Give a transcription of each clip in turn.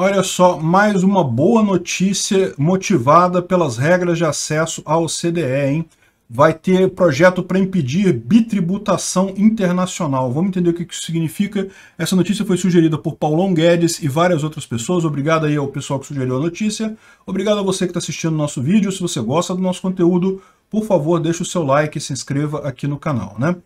Olha só, mais uma boa notícia motivada pelas regras de acesso ao CDE, hein? Vai ter projeto para impedir bitributação internacional. Vamos entender o que isso significa. Essa notícia foi sugerida por Paulão Guedes e várias outras pessoas. Obrigado aí ao pessoal que sugeriu a notícia. Obrigado a você que está assistindo o nosso vídeo. Se você gosta do nosso conteúdo, por favor, deixe o seu like e se inscreva aqui no canal, né?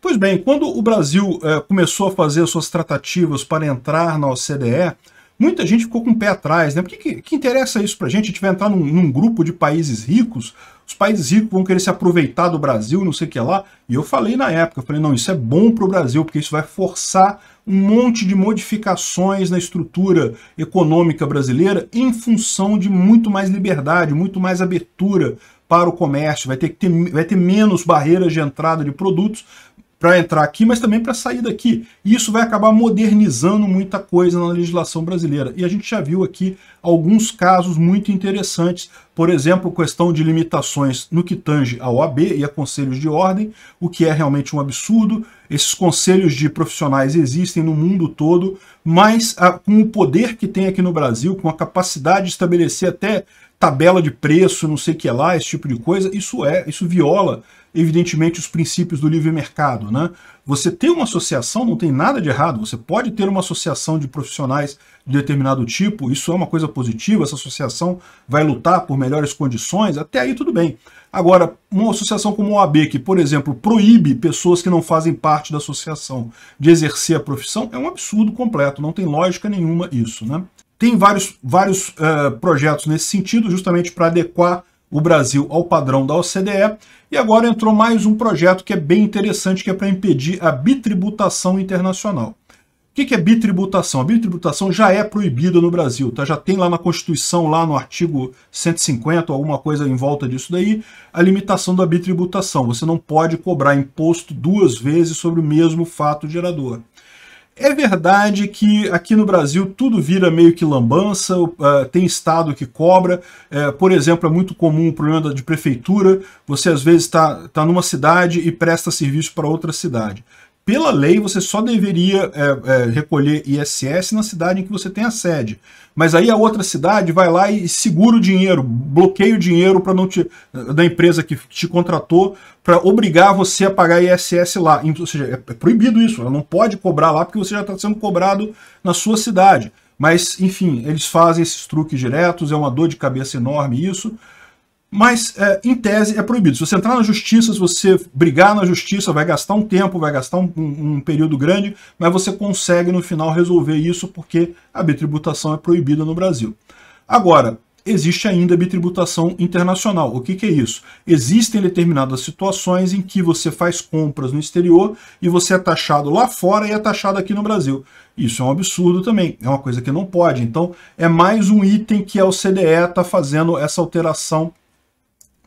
Pois bem, quando o Brasil eh, começou a fazer suas tratativas para entrar na OCDE, Muita gente ficou com o pé atrás, né? Por que, que, que interessa isso pra gente? A gente vai entrar num, num, grupo de países ricos, os países ricos vão querer se aproveitar do Brasil, não sei o que lá. E eu falei na época, falei, não, isso é bom pro Brasil, porque isso vai forçar um monte de modificações na estrutura econômica brasileira em função de muito mais liberdade, muito mais abertura para o comércio, vai ter, que ter, vai ter menos barreiras de entrada de produtos, para entrar aqui, mas também para sair daqui. E isso vai acabar modernizando muita coisa na legislação brasileira. E a gente já viu aqui alguns casos muito interessantes por exemplo, questão de limitações no que tange à OAB e a conselhos de ordem, o que é realmente um absurdo. Esses conselhos de profissionais existem no mundo todo, mas a, com o poder que tem aqui no Brasil, com a capacidade de estabelecer até tabela de preço, não sei o que lá, esse tipo de coisa, isso é, isso viola, evidentemente, os princípios do livre mercado, né? Você ter uma associação não tem nada de errado. Você pode ter uma associação de profissionais de determinado tipo, isso é uma coisa positiva. Essa associação vai lutar por melhores condições, até aí tudo bem. Agora, uma associação como a OAB, que, por exemplo, proíbe pessoas que não fazem parte da associação de exercer a profissão, é um absurdo completo. Não tem lógica nenhuma isso, né? Tem vários, vários uh, projetos nesse sentido, justamente para adequar o Brasil ao padrão da OCDE. E agora entrou mais um projeto que é bem interessante, que é para impedir a bitributação internacional. O que, é bitributação? A bitributação já é proibida no Brasil, tá? Já tem lá na Constituição, lá no artigo 150, alguma coisa em volta disso daí, a limitação da bitributação. Você não pode cobrar imposto duas vezes sobre o mesmo fato gerador. É verdade que aqui no Brasil tudo vira meio que lambança, ah, tem estado que cobra. É, por exemplo, é muito comum o problema de prefeitura. Você às vezes está tá numa cidade e presta serviço para outra cidade pela lei, você só deveria é, é, recolher ISS na cidade em que você tem a sede. Mas aí a outra cidade vai lá e segura o dinheiro, bloqueia o dinheiro para não te, da empresa que te contratou para obrigar você a pagar ISS lá. Ou seja, é, é proibido isso. Ela não pode cobrar lá porque você já está sendo cobrado na sua cidade. Mas, enfim, eles fazem esses truques diretos, é uma dor de cabeça enorme isso mas é, em tese é proibido. Se você entrar na justiça, se você brigar na justiça, vai gastar um tempo, vai gastar um, um, um período grande, mas você consegue no final resolver isso porque a bitributação é proibida no Brasil. Agora, existe ainda a bitributação internacional. O que, que, é isso? Existem determinadas situações em que você faz compras no exterior e você é taxado lá fora e é taxado aqui no Brasil. Isso é um absurdo também, é uma coisa que não pode. Então, é mais um item que a OCDE está fazendo essa alteração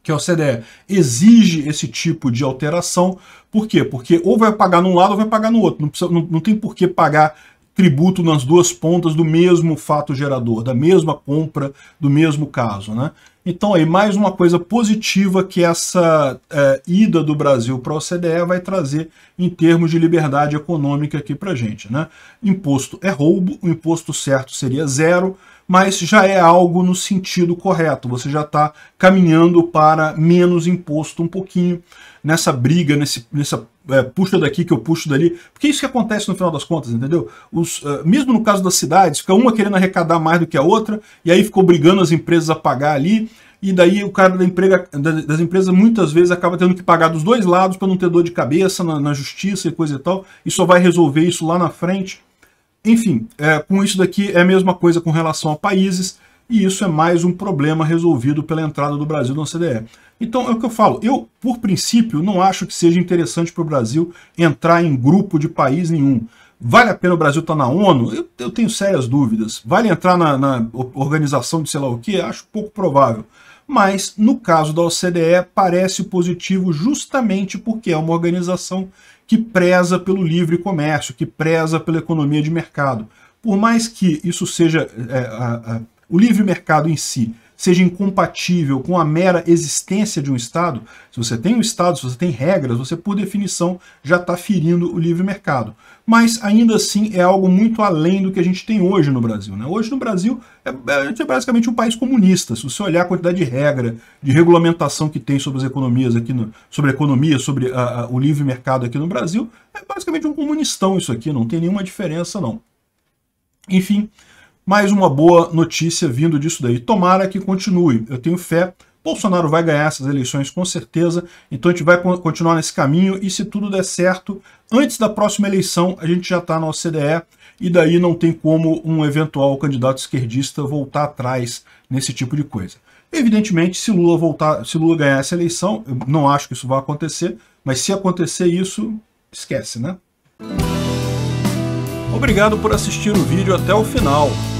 que a OCDE exige esse tipo de alteração. Por quê? Porque ou vai pagar num lado ou vai pagar no outro. Não, precisa, não, não tem por que pagar tributo nas duas pontas do mesmo fato gerador, da mesma compra, do mesmo caso. Né? Então, aí, mais uma coisa positiva que essa é, ida do Brasil para a OCDE vai trazer em termos de liberdade econômica aqui para a gente. Né? Imposto é roubo, o imposto certo seria zero, mas já é algo no sentido correto. Você já está caminhando para menos imposto um pouquinho nessa briga, nesse, nessa é, puxa daqui que eu puxo dali, porque é isso que acontece no final das contas, entendeu? Os, uh, mesmo no caso das cidades, fica uma querendo arrecadar mais do que a outra, e aí ficou brigando as empresas a pagar ali, e daí o cara da emprega, das empresas muitas vezes acaba tendo que pagar dos dois lados para não ter dor de cabeça na, na, justiça e coisa e tal, e só vai resolver isso lá na frente. Enfim, é, com isso daqui é a mesma coisa com relação a países, e isso é mais um problema resolvido pela entrada do Brasil na OCDE. Então é o que eu falo, eu, por princípio, não acho que seja interessante para o Brasil entrar em grupo de país nenhum. Vale a pena o Brasil estar tá na ONU? Eu, eu, tenho sérias dúvidas. Vale entrar na, na organização de sei lá o que? Acho pouco provável mas no caso da OCDE parece positivo justamente porque é uma organização que preza pelo livre comércio, que preza pela economia de mercado. Por mais que isso seja é, a, a, o livre mercado em si seja incompatível com a mera existência de um Estado, se você tem um Estado, se você tem regras, você, por definição, já está ferindo o livre mercado. Mas, ainda assim, é algo muito além do que a gente tem hoje no Brasil. Né? Hoje, no Brasil, é, é, é basicamente um país comunista. Se você olhar a quantidade de regra, de regulamentação que tem sobre as economias aqui, no, sobre a economia, sobre a, a, o livre mercado aqui no Brasil, é basicamente um comunistão isso aqui, não tem nenhuma diferença, não. Enfim, mais uma boa notícia vindo disso daí. Tomara que continue. Eu tenho fé. Bolsonaro vai ganhar essas eleições com certeza, então a gente vai continuar nesse caminho e se tudo der certo, antes da próxima eleição a gente já está na OCDE e daí não tem como um eventual candidato esquerdista voltar atrás nesse tipo de coisa. Evidentemente, se Lula voltar, se Lula ganhar essa eleição, eu não acho que isso vai acontecer, mas se acontecer isso, esquece, né? Obrigado por assistir o vídeo até o final.